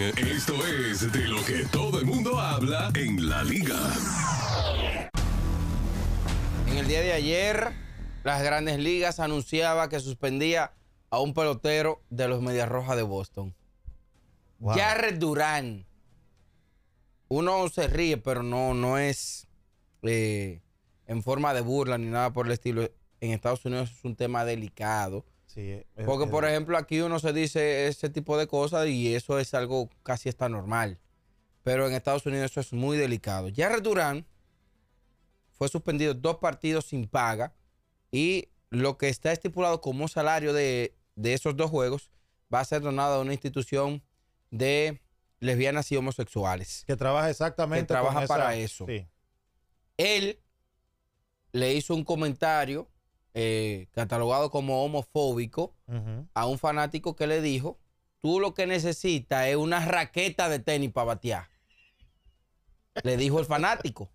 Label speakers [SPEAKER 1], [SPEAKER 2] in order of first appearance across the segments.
[SPEAKER 1] esto es de lo que todo el mundo habla en la liga.
[SPEAKER 2] En el día de ayer, las grandes ligas anunciaba que suspendía a un pelotero de los Medias Rojas de Boston. Jared Durán. Uno se ríe, pero no, no es eh, en forma de burla ni nada por el estilo. En Estados Unidos es un tema delicado porque, por ejemplo, aquí uno se dice ese tipo de cosas y eso es algo casi está normal. Pero en Estados Unidos eso es muy delicado. Jared Durán fue suspendido dos partidos sin paga y lo que está estipulado como salario de, esos dos juegos va a ser donado a una institución de lesbianas y homosexuales. Que trabaja exactamente. trabaja para eso. Él le hizo un comentario eh, catalogado como homofóbico a un fanático que le dijo, tú lo que necesitas es una raqueta de tenis para batear. Le dijo el fanático.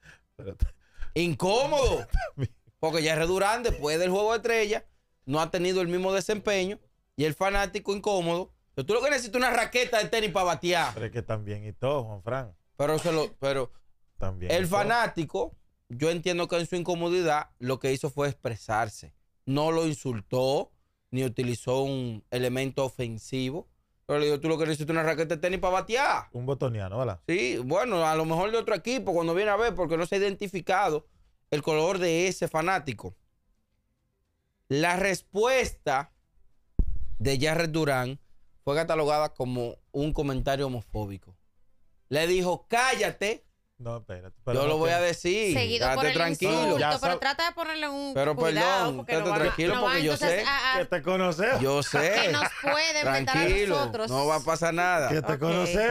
[SPEAKER 2] Incómodo. Porque ya Durán, después del juego de estrella, no ha tenido el mismo desempeño. Y el fanático incómodo. tú lo que necesitas es una raqueta de tenis para batear. Pero es que también y todo, Juan Fran. Pero se lo, pero también el fanático yo entiendo que en su incomodidad lo que hizo fue expresarse. No lo insultó ni utilizó un elemento ofensivo. Pero le dijo, tú lo que necesitas una raqueta de tenis para batear.
[SPEAKER 1] Un botoniano, ¿verdad?
[SPEAKER 2] Sí, bueno, a lo mejor de otro equipo cuando viene a ver, porque no se ha identificado el color de ese fanático. La respuesta de Jared Durán fue catalogada como un comentario homofóbico. Le dijo, cállate,
[SPEAKER 1] no, espérate. yo lo voy a decir.
[SPEAKER 2] Seguido tranquilo. pero trata
[SPEAKER 3] de ponerle un Pero cuidado, perdón, tranquilo porque yo sé que
[SPEAKER 2] te conoces? Yo sé. Que nos puede meter a nosotros. No va a pasar nada. Que te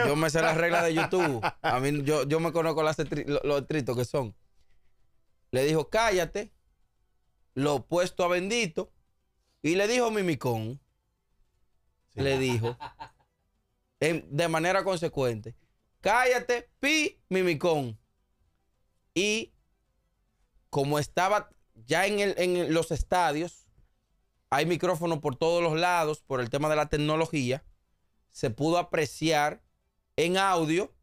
[SPEAKER 2] Yo me sé las reglas de YouTube. A mí yo, yo me conozco los tritos que son. Le dijo, "Cállate." Lo puesto a bendito y le dijo Mimicón. Le dijo de manera consecuente cállate, pi, mimicón. Y como estaba ya en, los estadios, hay micrófonos por todos los lados por el tema de la tecnología, se pudo apreciar en audio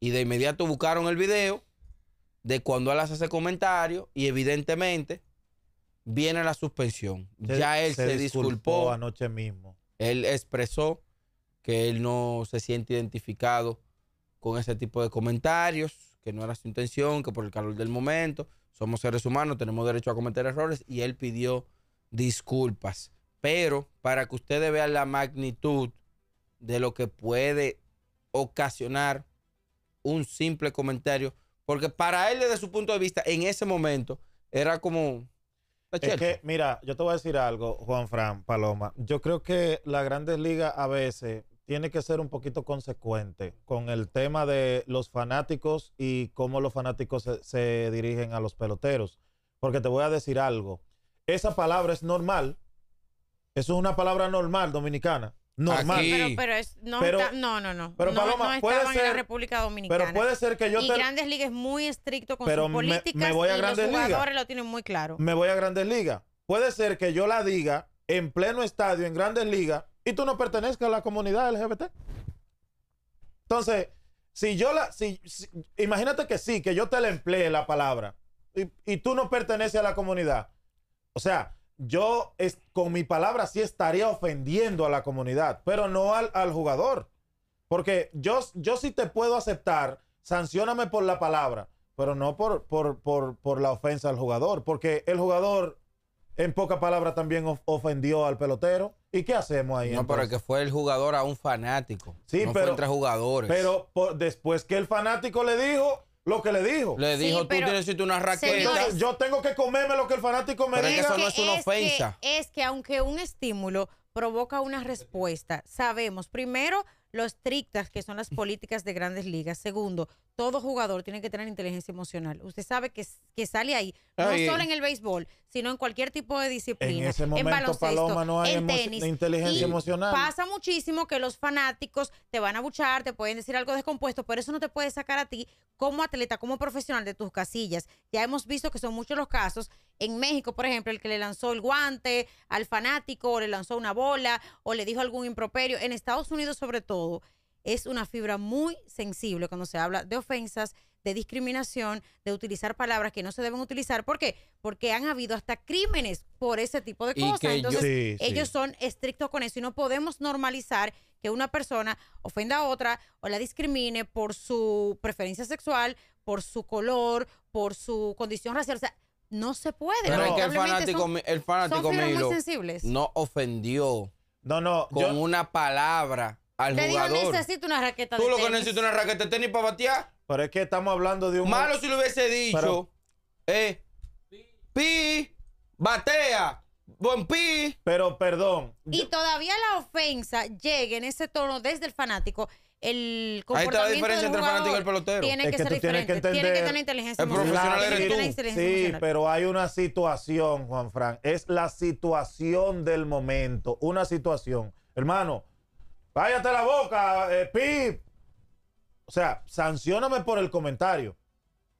[SPEAKER 2] y de inmediato buscaron el video de cuando él hace ese comentario y evidentemente viene la suspensión. ya él se, disculpó, disculpó,
[SPEAKER 1] anoche mismo.
[SPEAKER 2] Él expresó que él no se siente identificado con ese tipo de comentarios, que no era su intención, que por el calor del momento, somos seres humanos, tenemos derecho a cometer errores y él pidió disculpas. Pero para que ustedes vean la magnitud de lo que puede ocasionar un simple comentario, porque para él desde su punto de
[SPEAKER 1] vista, en ese momento, era como... Es que, mira, yo te voy a decir algo, Juan Fran, Paloma. Yo creo que las grandes ligas a veces tiene que ser un poquito consecuente con el tema de los fanáticos y cómo los fanáticos se, dirigen a los peloteros. Porque te voy a decir algo. Esa palabra es normal. Eso es una palabra normal dominicana. Normal. Pero, pero,
[SPEAKER 3] es, no, no, no, Pero puede ser, Pero puede ser que yo y Grandes Ligas es muy estricto con su sus políticas los jugadores lo tienen muy claro. Me
[SPEAKER 1] voy a Grandes Ligas. Puede ser que yo la diga en pleno estadio, en Grandes Ligas, y tú no pertenezcas a la comunidad LGBT. Entonces, si yo la, si, imagínate que sí, que yo te la emplee la palabra y, tú no perteneces a la comunidad. O sea, yo es, con mi palabra sí estaría ofendiendo a la comunidad, pero no al, al jugador. Porque yo, yo sí te puedo aceptar, sancioname por la palabra, pero no por, por, por, por la ofensa al jugador, porque el jugador en pocas palabras también ofendió al pelotero. ¿Y qué hacemos ahí? No, pero
[SPEAKER 2] que fue el jugador a un fanático. Sí, pero. Fue entre
[SPEAKER 1] jugadores. Pero después que el fanático le dijo lo que le dijo. Le dijo, tú tienes una raqueta. yo tengo que comerme lo que el fanático me diga. que no es una ofensa.
[SPEAKER 3] es que aunque un estímulo provoca una respuesta, sabemos primero lo estrictas que son las políticas de grandes ligas. Segundo, todo jugador tiene que tener inteligencia emocional. Usted sabe que, que sale ahí, no solo en el béisbol, sino en cualquier tipo de disciplina. En, ese momento, en no hay en inteligencia emocional. Pasa muchísimo que los fanáticos te van a buchar, te pueden decir algo descompuesto, pero eso no te puede sacar a ti como atleta, como profesional de tus casillas. Ya hemos visto que son muchos los casos. En México, por ejemplo, el que le lanzó el guante al fanático, o le lanzó una bola, o le dijo algún improperio. En Estados Unidos, sobre todo, es una fibra muy sensible cuando se habla de ofensas, de discriminación, de utilizar palabras que no se deben utilizar. ¿Por qué? Porque han habido hasta crímenes por ese tipo de cosas. Entonces, ellos son estrictos con eso y no podemos normalizar que una persona ofenda a otra o la discrimine por su preferencia sexual, por su color, por su condición racial. O sea, no se puede. Pero es que el fanático, el fanático no
[SPEAKER 2] ofendió no, no, con una palabra al Te Digo,
[SPEAKER 3] necesito una raqueta de Tú lo que necesitas
[SPEAKER 2] una raqueta de tenis para batear.
[SPEAKER 1] Pero es que estamos hablando de un. Malo si lo hubiese dicho.
[SPEAKER 2] Eh, pi, batea. Buen pi.
[SPEAKER 1] Pero perdón. Y
[SPEAKER 3] todavía la ofensa llega en ese tono desde el fanático el comportamiento Ahí está la diferencia entre el fanático y el pelotero. Tiene que, ser diferente. tiene que tener inteligencia el profesional eres tú. sí, pero
[SPEAKER 1] hay una situación, Juan Fran. Es la situación del momento. Una situación. Hermano, Váyate la boca, eh, Pip. O sea, sancioname por el comentario.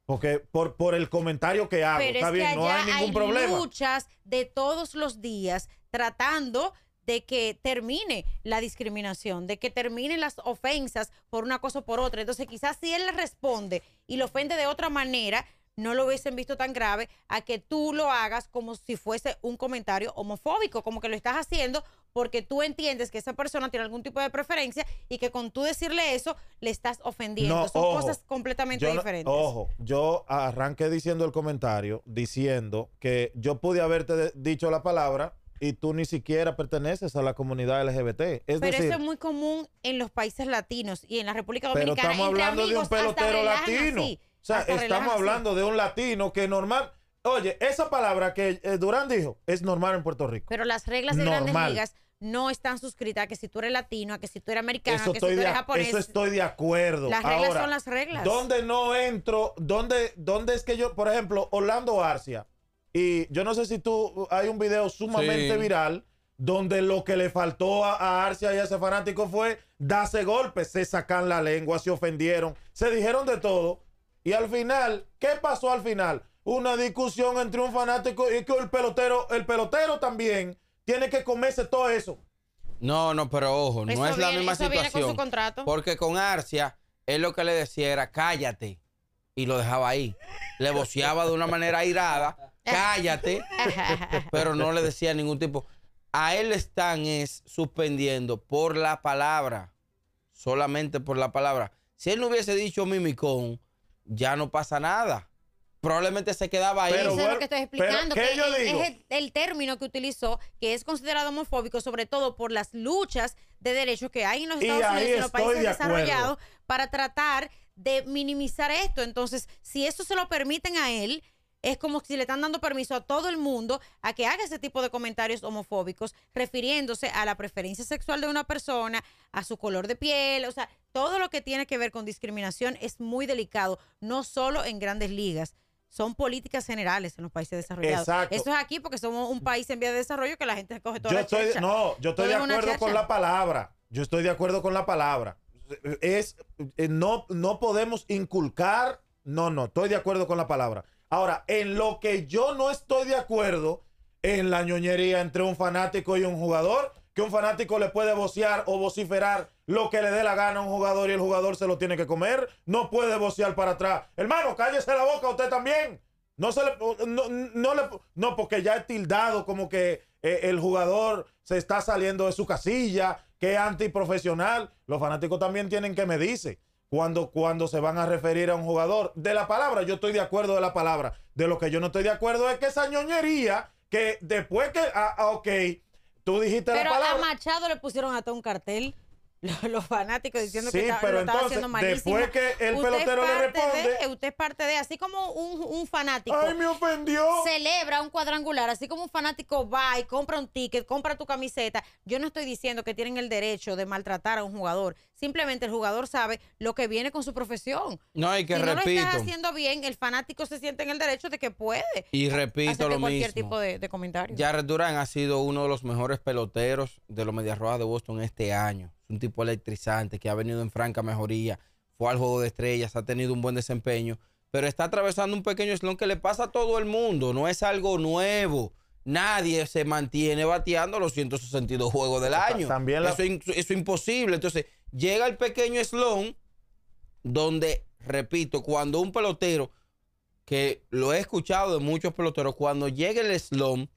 [SPEAKER 1] Porque por, por el comentario que hago, está bien, no hay ningún problema.
[SPEAKER 3] luchas de todos los días tratando de que termine la discriminación, de que terminen las ofensas por una cosa o por otra. Entonces, quizás si él le responde y lo ofende de otra manera, no lo hubiesen visto tan grave a que tú lo hagas como si fuese un comentario homofóbico, como que lo estás haciendo porque tú entiendes que esa persona tiene algún tipo de preferencia y que con tú decirle eso le estás ofendiendo. Son cosas completamente diferentes.
[SPEAKER 1] Ojo, yo arranqué diciendo el comentario, diciendo que yo pude haberte dicho la palabra y tú ni siquiera perteneces a la comunidad LGBT. pero eso es
[SPEAKER 3] muy común en los países latinos y en la República Dominicana. Pero estamos hablando de un pelotero latino. o sea, estamos hablando
[SPEAKER 1] de un latino que normal... Oye, esa palabra que eh, Durán dijo es normal en Puerto Rico.
[SPEAKER 3] Pero las reglas de grandes ligas no están suscritas que si tú eres latino, a que si tú eres americano, que si tú eres japonés. Eso
[SPEAKER 1] estoy de acuerdo. Las reglas son las reglas. ¿Dónde no entro? ¿Dónde, ¿Dónde es que yo, por ejemplo, Orlando Arcia? Y yo no sé si tú, hay un video sumamente viral donde lo que le faltó a, Arcia y a ese fanático fue darse golpes, se sacan la lengua, se ofendieron, se dijeron de todo. Y al final, ¿qué pasó al final? Una discusión entre un fanático y que el pelotero, el pelotero también tiene que comerse todo eso.
[SPEAKER 2] No, no, pero ojo, no es la misma situación. con su contrato. Porque con Arcia, él lo que le decía era cállate y lo dejaba ahí. Le voceaba de una manera airada, cállate, pero no le decía ningún tipo. A él están es suspendiendo por la palabra, solamente por la palabra. Si él no hubiese dicho Mimicón, ya no pasa nada probablemente se quedaba ahí. es lo que estoy explicando. es,
[SPEAKER 3] el, término que utilizó, que es considerado homofóbico, sobre todo por las luchas de derechos que hay en los Estados Unidos y en los países desarrollados, para tratar de minimizar esto. Entonces, si eso se lo permiten a él, es como si le están dando permiso a todo el mundo a que haga ese tipo de comentarios homofóbicos, refiriéndose a la preferencia sexual de una persona, a su color de piel, o sea, todo lo que tiene que ver con discriminación es muy delicado, no solo en grandes ligas, son políticas generales en los países desarrollados. Exacto. Eso es aquí porque somos un país en vía de desarrollo que la gente coge todo yo la No, yo estoy de acuerdo con la
[SPEAKER 1] palabra. Yo estoy de acuerdo con la palabra. Es, eh, no, no podemos inculcar. No, no, estoy de acuerdo con la palabra. Ahora, en lo que yo no estoy de acuerdo, en la ñoñería entre un fanático y un jugador, que un fanático le puede bocear o vociferar lo que le dé la gana a un jugador y el jugador se lo tiene que comer. No puede bocear para atrás. Hermano, cállese la boca usted también. No se no, le, no porque ya es tildado como que eh, el jugador se está saliendo de su casilla, que es antiprofesional. Los fanáticos también tienen que medirse cuando, cuando se van a referir a un jugador. De la palabra, yo estoy de acuerdo de la palabra. De lo que yo no estoy de acuerdo es que esa ñoñería que después que, ah, ah ok, Tú dijiste pero la palabra. Pero a
[SPEAKER 3] Machado le pusieron hasta un cartel. Los, fanáticos diciendo que lo estaba haciendo malísimo. Después que el pelotero le responde. usted es parte de, así como un, un, fanático. ¡Ay, me ofendió! Celebra un cuadrangular, así como un fanático va y compra un ticket, compra tu camiseta. Yo no estoy diciendo que tienen el derecho de maltratar a un jugador. Simplemente el jugador sabe lo que viene con su profesión.
[SPEAKER 2] No, hay que repito. Si no lo estás haciendo
[SPEAKER 3] bien, el fanático se siente en el derecho de que puede.
[SPEAKER 2] Y repito lo cualquier tipo
[SPEAKER 3] de, comentario.
[SPEAKER 2] Jared Durán ha sido uno de los mejores peloteros de los Medias Rojas de Boston este año. Es un tipo electrizante que ha venido en franca mejoría. Fue al juego de estrellas, ha tenido un buen desempeño. Pero está atravesando un pequeño eslón que le pasa a todo el mundo. No es algo nuevo. Nadie se mantiene bateando los 162 juegos del año. También eso, es imposible. Entonces, Llega el pequeño slon, donde, repito, cuando un pelotero, que lo he escuchado de muchos peloteros, cuando llega el slon,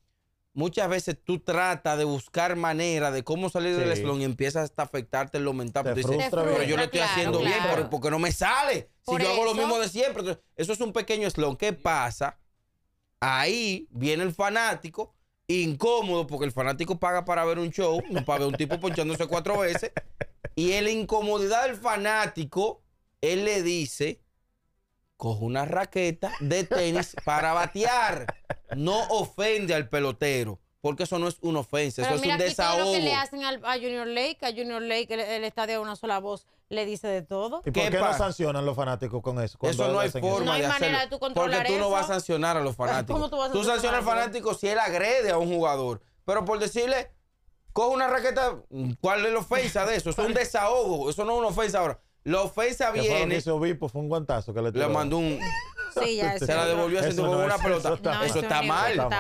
[SPEAKER 2] muchas veces tú tratas de buscar manera de cómo salir del slon y empiezas hasta afectarte lo mental. pero yo lo estoy haciendo bien, porque no me sale. si yo hago lo mismo de siempre. eso es un pequeño slon. ¿Qué pasa? Ahí viene el fanático, incómodo, porque el fanático paga para ver un show, no para ver un tipo ponchándose cuatro veces. Y en la incomodidad del fanático, él le dice, coge una raqueta de tenis para batear. No ofende al pelotero. Porque eso no es una ofensa, eso es
[SPEAKER 3] un lo que le hacen a Junior Lake, a Junior Lake, el, estadio de una sola voz le dice de todo. ¿Y por qué, no
[SPEAKER 1] sancionan los fanáticos con eso? Eso no hay forma eso? No
[SPEAKER 2] hay
[SPEAKER 3] manera de tú controlar Porque tú no vas a
[SPEAKER 2] sancionar a los fanáticos. tú vas a al fanático si él agrede a un jugador. Pero por decirle, Coge una raqueta, ¿cuál es la ofensa de eso? es un desahogo, eso no es una ofensa ahora. La ofensa que viene. Ese
[SPEAKER 1] obispo fue un guantazo que le, le mandó un.
[SPEAKER 2] Sí, ya se la devolvió haciendo no una pelota. Eso, está, mal. Eso está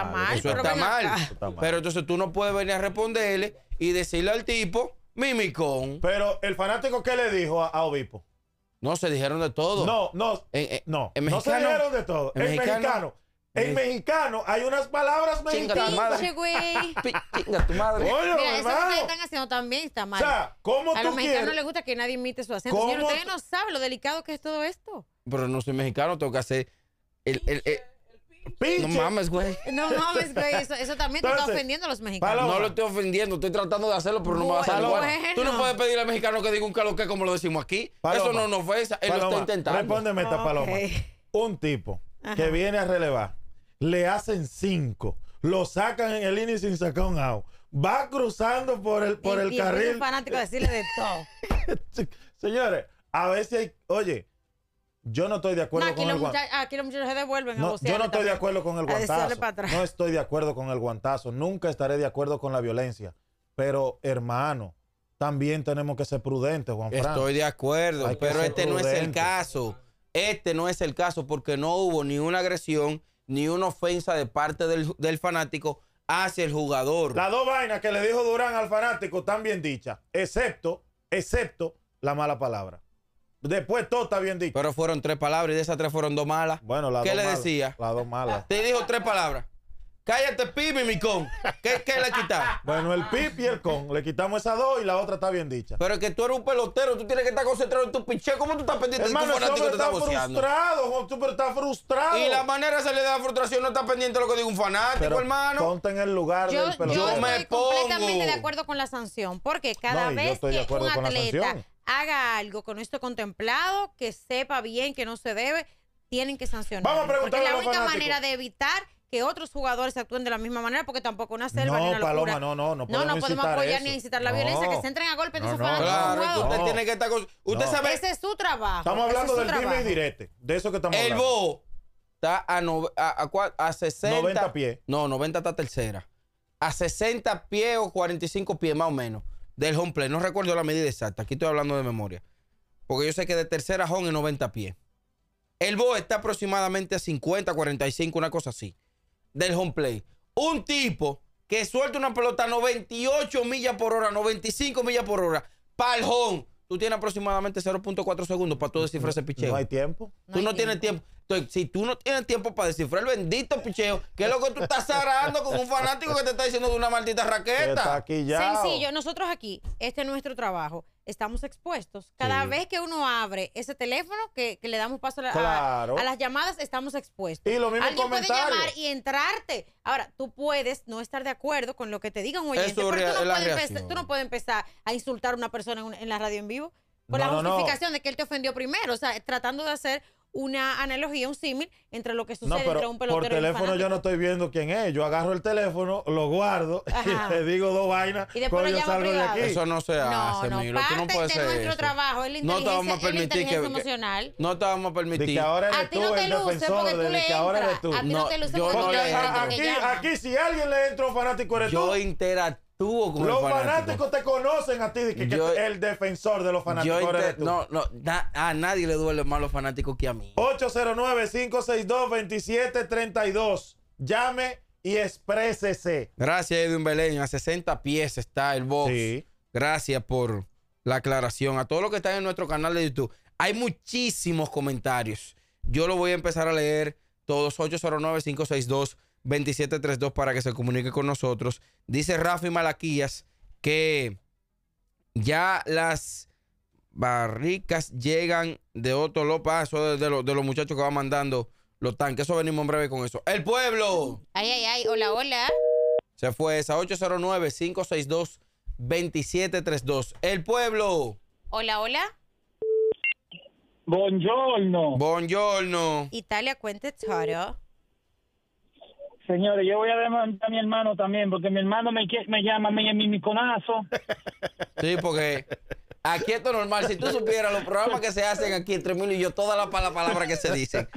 [SPEAKER 2] mal. Eso está mal. Pero entonces tú no puedes venir a
[SPEAKER 1] responderle y decirle al tipo, Mimicón. Pero el fanático, ¿qué le dijo a, a Obispo? No, se dijeron de todo. No, no. no, en mexicano, no se dijeron de todo. mexicano en mexicano hay unas palabras mexicanas. pinche, güey Chinga tu madre. Oye, Mira, eso que
[SPEAKER 3] están haciendo también está mal. O sea, ¿cómo a tú los mexicanos les gusta que nadie imite su acento. Señor, usted no sabe lo delicado que es todo esto.
[SPEAKER 2] Pero no soy mexicano, tengo que hacer el... el, el, pinche. No mames, güey. No mames, güey. Eso,
[SPEAKER 3] también te está ofendiendo a los mexicanos. No lo estoy
[SPEAKER 2] ofendiendo. Estoy tratando de hacerlo, pero no me va a salir Tú no puedes pedirle al mexicano que diga un que como lo decimos aquí. Eso no nos ofensa. Él lo está intentando. Respóndeme
[SPEAKER 1] esta, Paloma. Un tipo que viene a relevar le hacen cinco. Lo sacan en el inicio sin sacar un out. Va cruzando por el, por y, el y carril. Un fanático
[SPEAKER 3] decirle de todo.
[SPEAKER 1] Señores, a veces hay. Oye, yo no estoy de acuerdo con el guantazo.
[SPEAKER 3] Aquí los muchachos se devuelven. No, yo no estoy de
[SPEAKER 1] acuerdo con el guantazo. No estoy de acuerdo con el guantazo. Nunca estaré de acuerdo con la violencia. Pero, hermano, también tenemos que ser prudentes, Juan Estoy de acuerdo,
[SPEAKER 2] pero este no es el caso. Este no es el caso porque no hubo ni una agresión ni una ofensa de parte del, fanático hacia el jugador. Las dos vainas que le dijo Durán al fanático están bien dichas,
[SPEAKER 1] excepto, excepto la mala palabra.
[SPEAKER 2] Después todo está bien dicho. Pero fueron tres palabras y de esas tres fueron dos malas. Bueno, ¿Qué le decía? Las dos malas. Te dijo tres palabras. Cállate, Pipi, mi con. ¿Qué, ¿Qué, le quitamos?
[SPEAKER 1] Bueno, el Pipi y el con. Le quitamos esas dos y la otra está bien dicha. Pero es que tú eres un pelotero, tú tienes que estar concentrado en tu pinche. ¿Cómo tú estás pendiente de tu fanático que está, está frustrado, tú pero está frustrado. Y la manera se
[SPEAKER 2] le da frustración, no está pendiente de lo que diga un fanático, pero hermano. Ponte en el lugar del pelotero. Yo, me estoy completamente
[SPEAKER 3] de acuerdo con la sanción, porque cada vez que un atleta haga algo con esto contemplado, que sepa bien que no se debe, tienen que sancionar. Vamos a preguntarle porque a la única manera de evitar que otros jugadores actúen de la misma manera porque tampoco una selva no, ni una Paloma, no, no, podemos apoyar ni incitar la violencia, que se entren a golpes no, no,
[SPEAKER 2] usted tiene que estar con... Usted sabe...
[SPEAKER 3] Ese es su trabajo. Estamos hablando del dime
[SPEAKER 2] directo de eso que estamos el hablando. El Bo está a, 60... 90 pies. No, 90 está tercera. A 60 pies o 45 pies más o menos del home play. No recuerdo la medida exacta, aquí estoy hablando de memoria. Porque yo sé que de tercera home es 90 pies. El Bo está aproximadamente a 50, 45, una cosa así del home play. Un tipo que suelta una pelota a 98 millas por hora, 95 millas por hora, Para el home Tú tienes aproximadamente 0.4 segundos para tú descifrar ese picheo. No hay tiempo. Tú no, tienes tiempo si tú no tienes tiempo para descifrar el bendito picheo, ¿qué es lo que tú estás agarrando con un fanático que te está diciendo de una maldita raqueta?
[SPEAKER 3] aquí Sencillo, nosotros aquí, este es nuestro trabajo estamos expuestos. Cada vez que uno abre ese teléfono, que, le damos paso a, las llamadas, estamos expuestos. Y lo mismo Alguien puede llamar y entrarte. Ahora, tú puedes no estar de acuerdo con lo que te digan oyente, pero tú no, tú no, puedes empezar, a insultar a una persona en, la radio en vivo por la justificación de que él te ofendió primero. O sea, tratando de hacer una analogía, un símil entre lo que sucede no, pero entre un pelotero por teléfono yo
[SPEAKER 1] no estoy viendo quién es. Yo agarro el teléfono, lo guardo y te digo dos
[SPEAKER 3] vainas y después yo salgo de aquí. Eso no se hace, no, puede Parte no de nuestro trabajo es la inteligencia, te vamos a permitir que, emocional.
[SPEAKER 2] no te vamos a permitir. De que ahora eres a ti no tú te el defensor, de que tú. A
[SPEAKER 3] ti no, te luce porque, tú le aquí,
[SPEAKER 1] aquí si alguien le entra un fanático eres yo tú. Yo interactúo los fanáticos te conocen a ti, el defensor de los fanáticos. No, no,
[SPEAKER 2] a nadie le duele más los fanáticos que a mí.
[SPEAKER 1] 809-562-2732. Llame y exprésese. Gracias, Edwin Beleño. A 60
[SPEAKER 2] pies está el box. Gracias por la aclaración. A todos los que están en nuestro canal de YouTube. Hay muchísimos comentarios. Yo lo voy a empezar a leer todos. 809 562 2732 para que se comunique con nosotros. Dice Rafi Malaquías que ya las barricas llegan de otro ah, lo eso de, los muchachos que van mandando los tanques. Eso venimos en breve con eso. ¡El pueblo!
[SPEAKER 3] Ay, ay, ay, hola, hola.
[SPEAKER 2] Se fue esa 809-562-2732. El pueblo. Hola, hola. Buongiorno. Buongiorno.
[SPEAKER 3] Italia, cuente Señores, yo voy a demandar a mi hermano también, porque mi hermano me, me llama, me
[SPEAKER 2] mi miconazo. Sí, porque aquí esto es normal. Si tú supieras los programas que se hacen aquí entre mil y yo, todas las la palabras que se dicen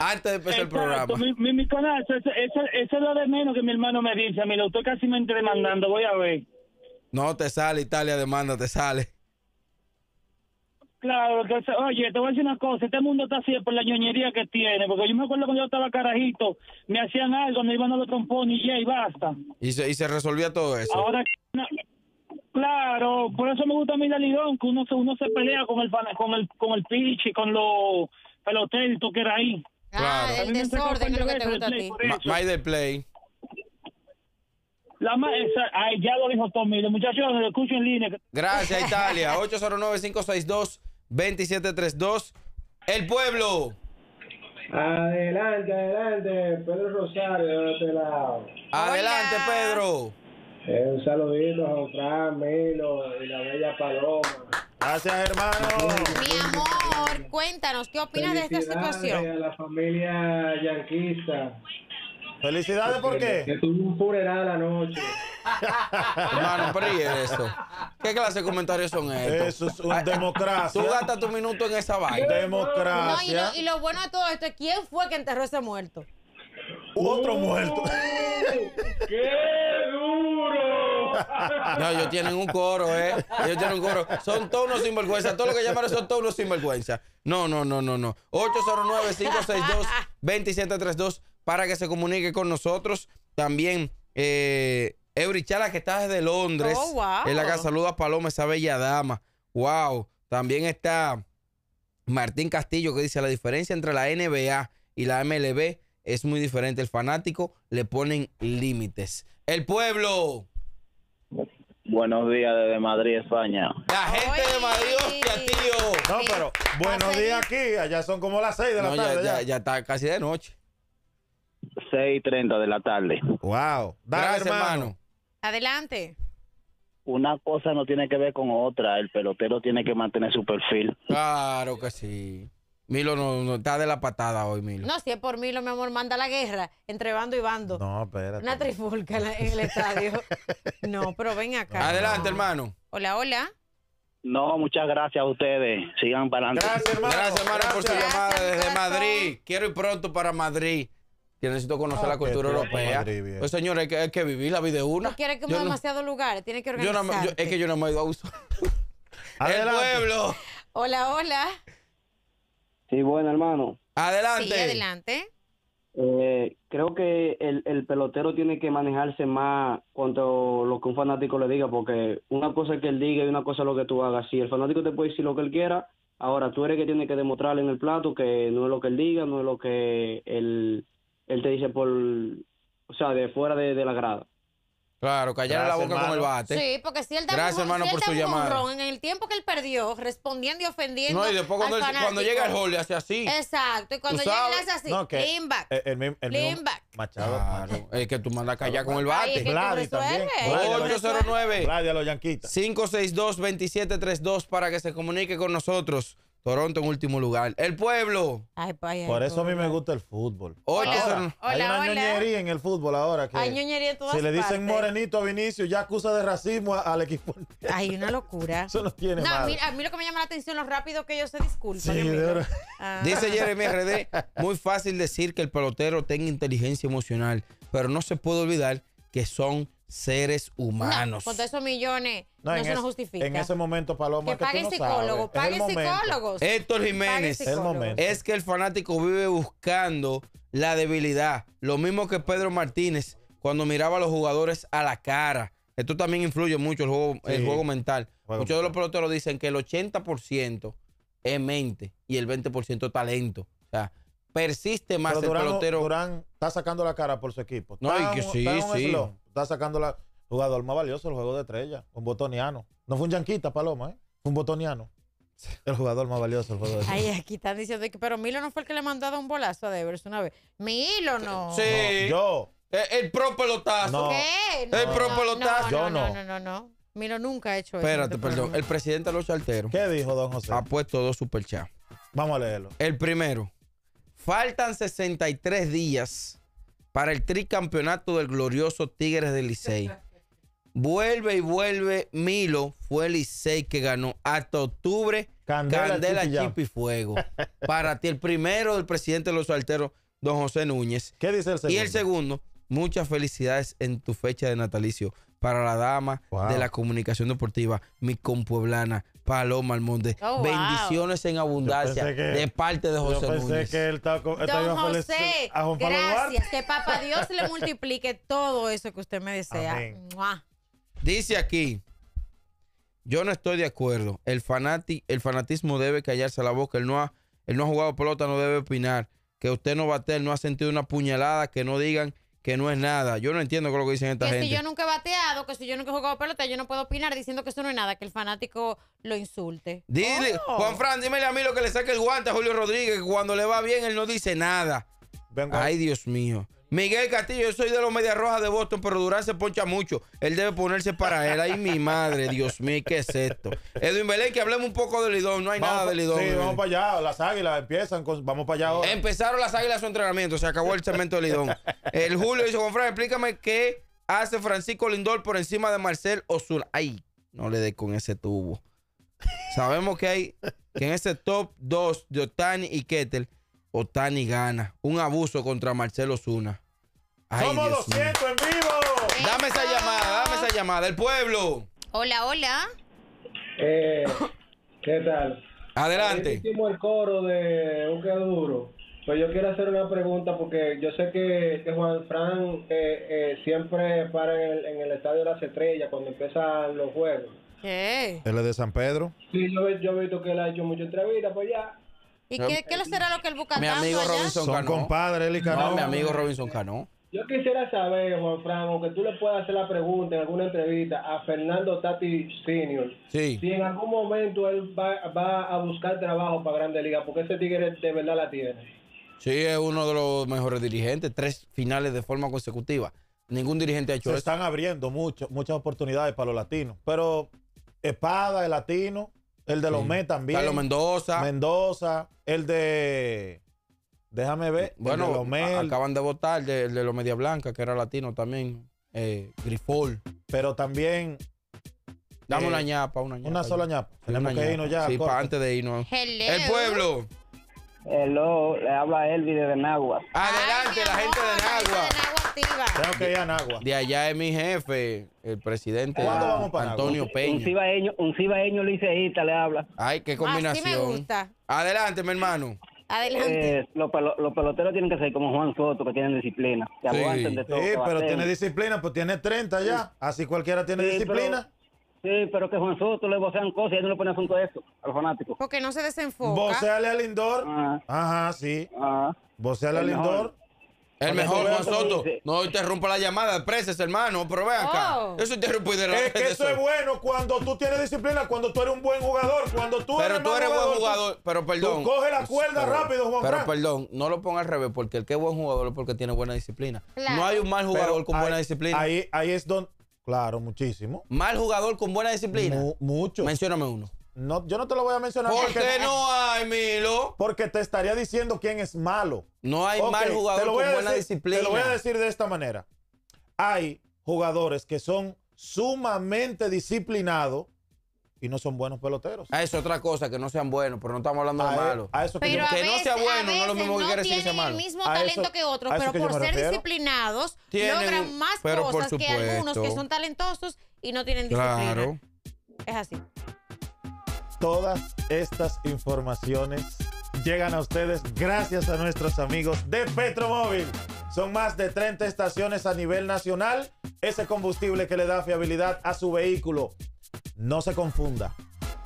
[SPEAKER 2] antes de empezar el programa.
[SPEAKER 1] Mi, eso, es lo de menos que mi hermano me dice. A mí lo estoy casi me demandando, voy a ver.
[SPEAKER 2] No, te sale Italia demanda, te sale.
[SPEAKER 1] Claro, oye, te voy a decir una cosa, este mundo está así por la ñoñería que tiene, porque yo me acuerdo cuando yo estaba carajito, me hacían algo, me iban a los trompones y ya, y basta.
[SPEAKER 2] Y se, y se resolvía todo eso. Ahora,
[SPEAKER 1] claro, por eso me gusta a mí la Lidón, que uno se, uno se pelea con el, con el, con el y con los peloteros, que era ahí. Ah, el desorden lo que te gusta a ti. Play. La esa, ya lo dijo Tommy. muchachos lo escucho en línea.
[SPEAKER 2] Gracias, Italia. 809-562-2732. El pueblo.
[SPEAKER 1] Adelante, adelante,
[SPEAKER 2] Pedro Rosario de este lado. Adelante, Pedro. Eh, un saludito
[SPEAKER 1] a Fran, y la bella Paloma. Gracias, hermano. Mi
[SPEAKER 3] amor, cuéntanos, ¿qué opinas de esta situación? A
[SPEAKER 1] la familia yanquista. ¿Felicidades por qué? Que tuve un la noche
[SPEAKER 2] Hermano, pero ¿y eso? ¿Qué clase de comentarios son estos? Eso es un democracia. Tú gastas tu minuto en esa vaina. Democracia. y,
[SPEAKER 3] lo, bueno de todo esto es quién fue que enterró ese muerto.
[SPEAKER 1] Otro
[SPEAKER 2] muerto.
[SPEAKER 3] ¡Uh! ¡Qué duro!
[SPEAKER 1] No, ellos
[SPEAKER 2] tienen un coro, ¿eh? Ellos tienen un coro. Son todos unos sinvergüenza. Todo lo que llamaron son todos unos sinvergüenza. No, no, no, no, no. 809-562-2732 para que se comunique con nosotros. También, eh, Chala, que está desde Londres. Oh, wow. En la casa saluda a Paloma, esa bella dama. Wow. También está Martín Castillo, que dice: la diferencia entre la NBA y la MLB es muy diferente. El fanático le ponen límites. El pueblo.
[SPEAKER 1] Buenos días desde Madrid, España. La gente de Madrid, hostia, tío. No, pero buenos días aquí. Allá son como las 6 de la tarde. Ya, está casi de noche. 6.30 de la tarde. Wow. Dale, Gracias, hermano.
[SPEAKER 3] Adelante.
[SPEAKER 1] Una cosa no tiene que ver con otra. El pelotero tiene que mantener su perfil.
[SPEAKER 2] Claro que sí. Milo no, está de la patada hoy, Milo.
[SPEAKER 3] No, si es por Milo, mi amor, manda la guerra entre bando y bando.
[SPEAKER 2] No, espérate. Una
[SPEAKER 3] trifulca en, el estadio. No, pero ven acá. Adelante, hermano. Hola, hola.
[SPEAKER 2] No, muchas gracias a ustedes. Sigan para adelante. Gracias, hermano. Gracias, hermano, por su llamada desde Madrid. Quiero ir pronto para Madrid. Que necesito conocer la cultura europea. Pues, señor, hay que, que vivir la vida de una. No quiere que Yo demasiado
[SPEAKER 3] demasiados lugares, tiene que es
[SPEAKER 2] que yo no me he ido a uso. El pueblo.
[SPEAKER 3] Hola, hola.
[SPEAKER 2] Sí, bueno, hermano. Adelante. Sí,
[SPEAKER 3] adelante.
[SPEAKER 2] Eh, creo que el, el, pelotero tiene que manejarse más cuanto lo que un fanático le diga, porque una cosa es que él diga y una cosa es lo que tú hagas. Si el fanático te puede decir lo que él quiera, ahora tú eres que tiene que demostrarle en el plato que no es lo que él diga, no es lo que él, él te dice por, o sea, de fuera de la grada. Claro, callar la boca con el
[SPEAKER 3] bate. Sí, porque si él da Gracias, hermano, por su llamada. en el tiempo que él perdió, respondiendo y ofendiendo. No, y después cuando, llega el hole hace así. Exacto, y cuando llega le hace así. No, eh, El, el,
[SPEAKER 2] Machado. Claro, es que tú mandas callar con el bate. y también. 809. a los yanquitas. 562-2732 para que se comunique con nosotros.
[SPEAKER 1] Toronto en último lugar. El pueblo.
[SPEAKER 3] Ay, Por eso a mí
[SPEAKER 1] me gusta el fútbol. Oye,
[SPEAKER 3] hola, hay una ñoñería
[SPEAKER 1] en el fútbol ahora que hay ñoñería en todas si le dicen morenito a Vinicio ya acusa de racismo al equipo. Hay una locura. Eso no tiene No, mira
[SPEAKER 3] A, mí, lo que me llama la atención es lo rápido que ellos se disculpan. Ah. Dice Jeremy RD,
[SPEAKER 2] muy fácil decir que el pelotero tenga inteligencia emocional, pero no se puede olvidar que son seres humanos. con pues
[SPEAKER 3] esos millones no, se nos justifica. En ese
[SPEAKER 2] momento, Paloma, que, pague psicólogos pague psicólogos. Héctor Jiménez, es que el fanático vive buscando la debilidad. Lo mismo que Pedro Martínez cuando miraba a los jugadores a la cara. Esto también influye mucho el juego, mental. Muchos de los peloteros dicen que el 80% es mente y el 20% talento. O sea, persiste más Durán, el pelotero. Durán
[SPEAKER 1] está sacando la cara por su equipo. No, y que sí, sí. está sacando la. Jugador más valioso el juego de estrella, un botoniano. No fue un yanquita, Paloma, ¿eh? Fue un botoniano. El jugador más valioso del juego de Ay,
[SPEAKER 3] aquí están diciendo que, pero Milo no fue el que le mandó un bolazo a Devers una vez. Milo no.
[SPEAKER 2] Sí. yo. Eh, el, propio pro pelotazo. ¿Qué? el propio pro pelotazo. yo no. No,
[SPEAKER 3] no, no, Milo nunca ha hecho eso. Espérate, perdón. El
[SPEAKER 2] presidente de los charteros. ¿Qué dijo, don José? Ha puesto dos superchats. Vamos a leerlo. El primero. Faltan 63 días para el tricampeonato del glorioso Tigres del Licey. Vuelve y vuelve Milo, fue el Licey que ganó hasta octubre. Candela, Chip y Fuego. Para ti, el primero del presidente de los salteros, don José Núñez. ¿Qué dice el segundo? Y el segundo, muchas felicidades en tu fecha de natalicio para la dama de la comunicación deportiva, mi compueblana Paloma Almonte. Oh, Bendiciones en abundancia de parte de José yo pensé Don José, gracias.
[SPEAKER 3] Que papá Dios le multiplique todo eso que usted me desea. Dice
[SPEAKER 2] aquí, yo no estoy de acuerdo. El, fanati, el fanatismo debe callarse la boca. Él no, ha, él no ha jugado pelota, no debe opinar. Que usted no bate, él no ha sentido una puñalada, que no digan que no es nada. Yo no entiendo con lo que dicen esta que gente. Que si yo
[SPEAKER 3] nunca he bateado, que si yo nunca he jugado pelota, yo no puedo opinar diciendo que eso no es nada, que el fanático lo insulte. Dile, oh. Juan Fran, dímele a
[SPEAKER 2] mí lo que le saque el guante a Julio Rodríguez, que cuando le va bien él no dice nada. Ay, Dios mío. Miguel Castillo, yo soy de los Medias Rojas de Boston, pero Durán se poncha mucho. Él debe ponerse para él. Ay, mi madre, Dios mío, ¿qué es esto? Edwin Belén, que hablemos un poco de Lidón. No hay nada de Lidón. Sí, vamos
[SPEAKER 1] para allá. Las águilas empiezan. vamos para allá
[SPEAKER 2] Empezaron las
[SPEAKER 1] águilas su entrenamiento. Se acabó el cemento de Lidón. El Julio dice,
[SPEAKER 2] Juan explícame qué hace Francisco Lindor por encima de Marcel Osur. Ay, no le dé con ese tubo. Sabemos que hay que en ese top 2 de Otani y Kettle. Otani gana. Un abuso contra Marcelo Zuna. Somos en
[SPEAKER 3] vivo. Dame esa llamada,
[SPEAKER 2] dame esa llamada. El pueblo.
[SPEAKER 3] Hola, hola.
[SPEAKER 2] Eh, ¿Qué tal? Adelante. el coro de Duro. Pues yo quiero hacer una pregunta porque yo sé que, Juan Fran eh, eh, siempre para en el, Estadio de las Estrellas cuando
[SPEAKER 1] empiezan los juegos.
[SPEAKER 3] ¿Qué?
[SPEAKER 1] de San Pedro? Sí, yo, he visto que él ha hecho muchas entrevistas pues ya. ¿Y qué,
[SPEAKER 3] qué será lo que el Bucatán? Mi amigo Robinson
[SPEAKER 1] Cano. compadre, No, mi amigo Robinson Cano. Yo quisiera saber, Juan Franco, que tú le puedas hacer la pregunta en alguna entrevista a
[SPEAKER 2] Fernando Tati Senior. Si en algún momento él va, a buscar trabajo
[SPEAKER 1] para Grandes Liga, porque ese tigre de verdad la tiene.
[SPEAKER 2] Sí, es uno de los mejores dirigentes, tres
[SPEAKER 1] finales de forma consecutiva. Ningún dirigente ha hecho Se eso. están abriendo mucho, muchas oportunidades para los latinos, pero Espada, el latino, el de los también. Carlos Mendoza. Mendoza. El de. Déjame ver. Bueno, de acaban de votar
[SPEAKER 2] el de, de, los Media Blanca, que era latino también. Eh, Grifol. Pero también.
[SPEAKER 3] Dame la eh, una ñapa, una ñapa. Una sola ñapa. Tenemos que irnos ya. Sí, para antes de irnos. El
[SPEAKER 2] pueblo. Hello, le habla Elvi de Nagua. Adelante, la gente de Nagua agua. De allá es mi jefe, el presidente Antonio Peña. Un cibaeño, un cibaeño le habla. Ay, qué ah, combinación.
[SPEAKER 1] Adelante, mi hermano.
[SPEAKER 3] Adelante. Eh,
[SPEAKER 1] los, peloteros tienen que ser como Juan Soto, que tienen disciplina. sí. Sí, pero tiene disciplina, pues tiene 30 ya. Así cualquiera tiene disciplina.
[SPEAKER 3] sí, pero que Juan Soto le vocean cosas y él no le pone asunto a eso, al fanático. Porque no se desenfoca.
[SPEAKER 1] Voceale al Lindor. Ajá, ah. Ajá sí. Ajá. Ah. Voceale al Lindor. El mejor, Juan Soto.
[SPEAKER 2] No interrumpa la llamada, preses,
[SPEAKER 1] hermano, pero vean acá.
[SPEAKER 2] Oh. Eso interrumpe de la Es que eso es
[SPEAKER 1] bueno cuando tú tienes disciplina, cuando tú eres un buen jugador, cuando tú pero eres tú eres buen jugador,
[SPEAKER 2] pero perdón. coge la cuerda rápido, Juan Pero perdón, no lo ponga al revés, porque el que es buen jugador es porque tiene buena
[SPEAKER 1] disciplina. No hay un mal jugador con buena disciplina. Ahí, ahí es donde Claro, muchísimo. Mal jugador con buena disciplina. mucho. Mencióname uno. No, yo no te lo voy a mencionar. ¿Por porque qué no hay, Milo? Porque te estaría diciendo quién es malo. No hay mal jugador con buena disciplina. Te lo voy a decir de esta manera. Hay jugadores que son sumamente disciplinados y no son buenos peloteros. A
[SPEAKER 2] ah, eso otra cosa, que no sean buenos, pero no estamos hablando
[SPEAKER 3] de e-
[SPEAKER 1] malos. A eso que, que veces, no sea bueno no es lo mismo que quiere decir que sea malo. el mismo talento que otros, pero por ser
[SPEAKER 3] disciplinados logran más cosas que algunos que son talentosos y no tienen disciplina. Claro. Es así.
[SPEAKER 1] Todas estas informaciones llegan a ustedes gracias a nuestros amigos de Petromóvil. Son más de 30 estaciones a nivel nacional. Ese combustible que le da fiabilidad a su vehículo. No se confunda.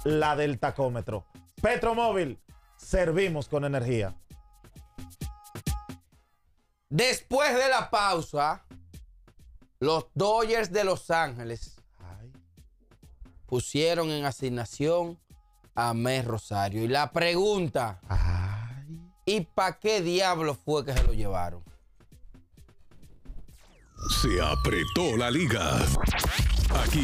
[SPEAKER 1] La del tacómetro. Petromóvil. Servimos con energía. Después
[SPEAKER 2] de la pausa, los Dodgers de Los Ángeles pusieron en asignación Amé Rosario. Y la pregunta, ¿y para qué diablo fue que se lo llevaron?
[SPEAKER 1] Se apretó la liga. Aquí